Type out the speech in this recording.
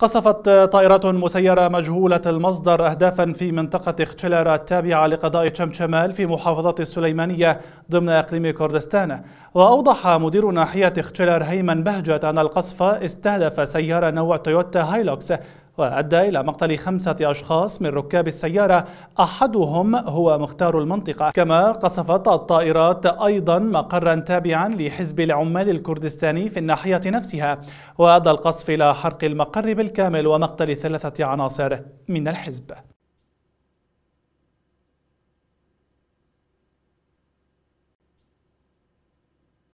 قصفت طائرات مسيرة مجهولة المصدر أهدافا في منطقة اختلارة التابعة لقضاء تشم شمال في محافظة السليمانية ضمن إقليم كردستان وأوضح مدير ناحية اختلار هيمن بهجت أن القصف استهدف سيارة نوع تويوتا هايلوكس وأدى إلى مقتل خمسة أشخاص من ركاب السيارة أحدهم هو مختار المنطقة كما قصفت الطائرات أيضا مقرا تابعا لحزب العمال الكردستاني في الناحية نفسها وأدى القصف إلى حرق المقر بالكامل ومقتل ثلاثة عناصر من الحزب